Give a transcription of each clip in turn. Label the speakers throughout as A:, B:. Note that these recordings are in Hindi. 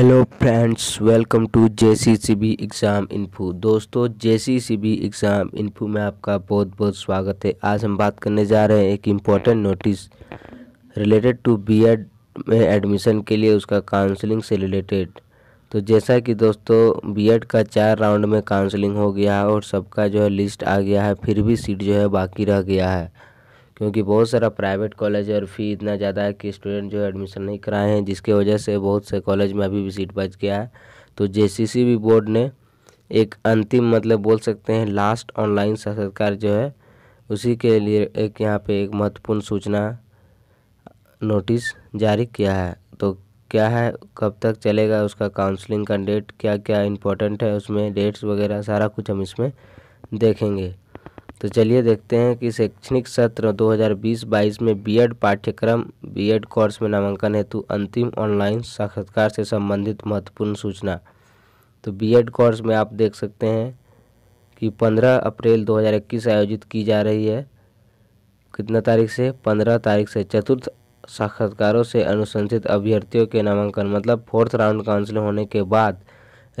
A: hello friends welcome to J C C B exam info दोस्तों J C C B exam info में आपका बहुत बहुत स्वागत है आज हम बात करने जा रहे हैं एक important notice related to B Ed में एडमिशन के लिए उसका काउंसलिंग से रिलेटेड तो जैसा कि दोस्तों बी एड का चार राउंड में काउंसलिंग हो गया है और सबका जो है लिस्ट आ गया है फिर भी सीट जो है बाकी रह गया है क्योंकि बहुत सारा प्राइवेट कॉलेज है और फ़ी इतना ज़्यादा है कि स्टूडेंट जो है एडमिशन नहीं कराए हैं जिसके वजह से बहुत से कॉलेज में अभी भी सीट बच गया है तो जे भी बोर्ड ने एक अंतिम मतलब बोल सकते हैं लास्ट ऑनलाइन साक्षात्कार जो है उसी के लिए एक यहाँ पे एक महत्वपूर्ण सूचना नोटिस जारी किया है तो क्या है कब तक चलेगा उसका काउंसलिंग का डेट क्या क्या इम्पोर्टेंट है उसमें डेट्स वगैरह सारा कुछ हम इसमें देखेंगे तो चलिए देखते हैं कि शैक्षणिक सत्र 2020-22 में बीएड पाठ्यक्रम बीएड कोर्स में नामांकन हेतु अंतिम ऑनलाइन साक्षात्कार से संबंधित महत्वपूर्ण सूचना तो बीएड कोर्स में आप देख सकते हैं कि 15 अप्रैल 2021 आयोजित की जा रही है कितना तारीख से 15 तारीख से चतुर्थ साक्षात्कारों से अनुशंसित अभ्यर्थियों के नामांकन मतलब फोर्थ राउंड काउंसिल होने के बाद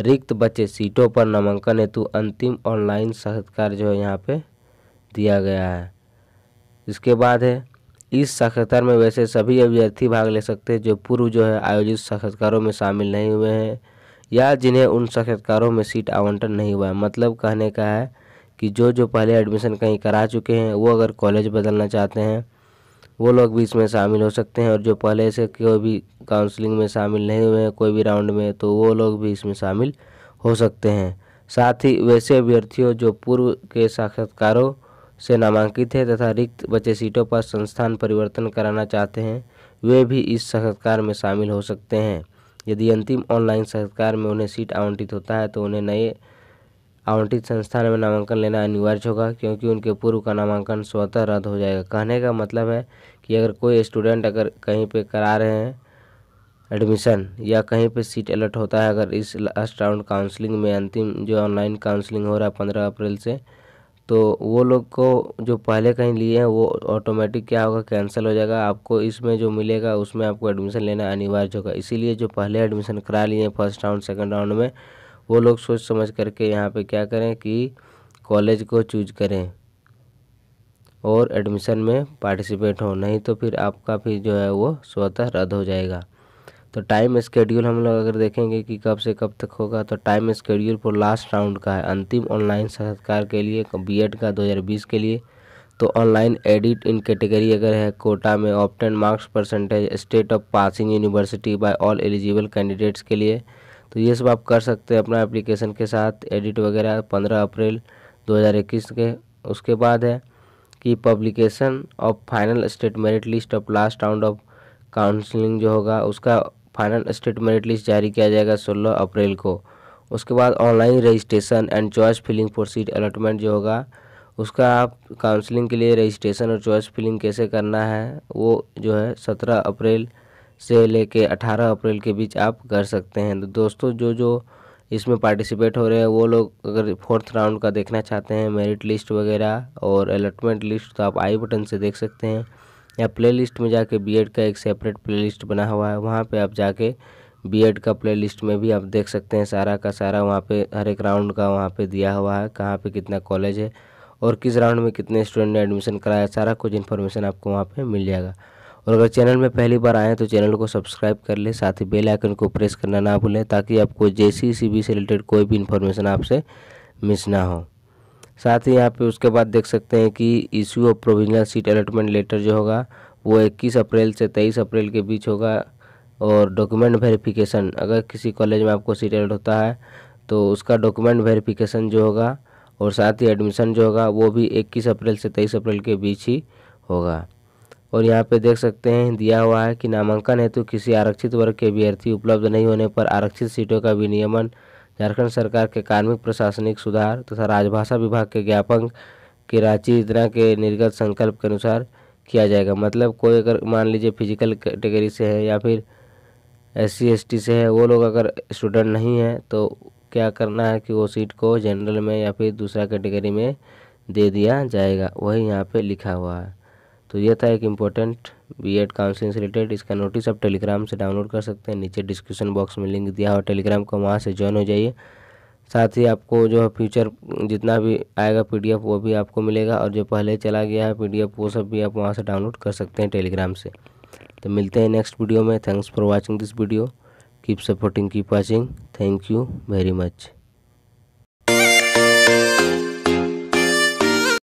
A: रिक्त बचे सीटों पर नामांकन हेतु अंतिम ऑनलाइन साक्षात्कार जो है यहाँ पे दिया गया है इसके बाद है इस साक्षात्कार में वैसे सभी अभ्यर्थी भाग ले सकते हैं जो पूर्व जो है आयोजित साक्षात्कारों में शामिल नहीं हुए हैं या जिन्हें उन साक्षात्कारों में सीट आवंटन नहीं हुआ है मतलब कहने का है कि जो जो पहले एडमिशन कहीं करा चुके हैं वो अगर कॉलेज बदलना चाहते हैं वो लोग भी इसमें शामिल हो सकते हैं और जो पहले से कोई भी काउंसलिंग में शामिल नहीं हुए हैं कोई भी राउंड में तो वो लोग भी इसमें शामिल हो सकते हैं साथ ही वैसे अभ्यर्थियों जो पूर्व के साक्षात्कारों से नामांकित है तथा रिक्त बचे सीटों पर संस्थान परिवर्तन कराना चाहते हैं वे भी इस साक्षात्कार में शामिल हो सकते हैं यदि अंतिम ऑनलाइन साक्षात्कार में उन्हें सीट आवंटित होता है तो उन्हें नए आवंटित संस्थान में नामांकन लेना अनिवार्य होगा क्योंकि उनके पूर्व का नामांकन स्वतः रद्द हो जाएगा कहने का मतलब है कि अगर कोई स्टूडेंट अगर कहीं पर करा रहे हैं एडमिशन या कहीं पर सीट अलर्ट होता है अगर इस लास्ट राउंड काउंसलिंग में अंतिम जो ऑनलाइन काउंसलिंग हो रहा है पंद्रह अप्रैल से तो वो लोग को जो पहले कहीं लिए हैं वो ऑटोमेटिक क्या होगा कैंसिल हो जाएगा आपको इसमें जो मिलेगा उसमें आपको एडमिशन लेना अनिवार्य होगा इसीलिए जो पहले एडमिशन करा लिए हैं फर्स्ट राउंड सेकेंड राउंड में वो लोग सोच समझ करके यहाँ पे क्या करें कि कॉलेज को चूज करें और एडमिशन में पार्टिसिपेट हो नहीं तो फिर आपका फिर जो है वो स्वतः रद्द हो जाएगा तो टाइम स्केड्यूल हम लोग अगर देखेंगे कि कब से कब तक होगा तो time schedule for last round का है अंतिम ऑनलाइन साक्षात्कार के लिए एड का 2020 के लिए तो ऑनलाइन एडिट इन कैटेगरी अगर है कोटा में obtained marks percentage state of passing university by all eligible candidates के लिए तो ये सब आप कर सकते हैं अपना एप्लीकेशन के साथ एडिट वगैरह पंद्रह अप्रैल 2021 के उसके बाद है कि publication of final state merit list of last round of counselling जो होगा उसका फाइनल स्टेट मेरिट लिस्ट जारी किया जाएगा सोलह अप्रैल को उसके बाद online registration and choice filling for seat allotment जो होगा उसका आप काउंसलिंग के लिए रजिस्ट्रेशन और चॉइस फिलिंग कैसे करना है वो जो है सत्रह अप्रैल से लेके अठारह अप्रैल के बीच आप कर सकते हैं तो दोस्तों जो जो इसमें पार्टिसिपेट हो रहे हैं वो लोग अगर फोर्थ राउंड का देखना चाहते हैं मेरिट लिस्ट वगैरह और अलॉटमेंट लिस्ट तो आप आई बटन से देख सकते हैं या प्लेलिस्ट में जाके बीएड का एक सेपरेट प्लेलिस्ट बना हुआ है वहाँ पे आप जाके बीएड का प्लेलिस्ट में भी आप देख सकते हैं सारा का सारा वहाँ पे हर एक राउंड का वहाँ पे दिया हुआ है कहाँ पे कितना कॉलेज है और किस राउंड में कितने स्टूडेंट ने एडमिशन कराया सारा कुछ इन्फॉर्मेशन आपको वहाँ पे मिल जाएगा और अगर चैनल में पहली बार आएँ तो चैनल को सब्सक्राइब कर लें साथ ही बेल आइकन को प्रेस करना ना भूलें ताकि आपको जे सी बी से रिलेटेड कोई भी इन्फॉर्मेशन आपसे मिस ना हो साथ ही यहाँ पे उसके बाद देख सकते हैं कि issue of provisional seat allotment letter जो होगा वो 21 अप्रैल से 23 अप्रैल के बीच होगा और डॉक्यूमेंट वेरिफिकेशन अगर किसी कॉलेज में आपको सीट अलॉट होता है तो उसका डॉक्यूमेंट वेरिफिकेशन जो होगा और साथ ही एडमिशन जो होगा वो भी 21 अप्रैल से 23 अप्रैल के बीच ही होगा और यहाँ पे देख सकते हैं दिया हुआ है कि नामांकन हेतु किसी आरक्षित वर्ग के अभ्यर्थी उपलब्ध नहीं होने पर आरक्षित सीटों का विनियमन झारखंड सरकार के कार्मिक प्रशासनिक सुधार तथा राजभाषा विभाग के ज्ञापन रांची इतना के निर्गत संकल्प के अनुसार किया जाएगा मतलब कोई अगर मान लीजिए फिजिकल कैटेगरी से है या फिर एस सी से है वो लोग अगर स्टूडेंट नहीं है तो क्या करना है कि वो सीट को जनरल में या फिर दूसरा कैटेगरी में दे दिया जाएगा वही यहाँ पे लिखा हुआ है तो यह था एक इम्पोर्टेंट बी एड काउंसिलिंग से रिलेटेड इसका नोटिस आप टेलीग्राम से डाउनलोड कर सकते हैं नीचे डिस्क्रिप्शन बॉक्स में लिंक दिया हुआ टेलीग्राम को वहाँ से ज्वाइन हो जाइए साथ ही आपको जो है फ्यूचर जितना भी आएगा पीडीएफ वो भी आपको मिलेगा और जो पहले चला गया है पीडीएफ वो सब भी आप वहाँ से डाउनलोड कर सकते हैं टेलीग्राम से तो मिलते हैं नेक्स्ट वीडियो में thanks for watching this video keep supporting keep watching thank you very much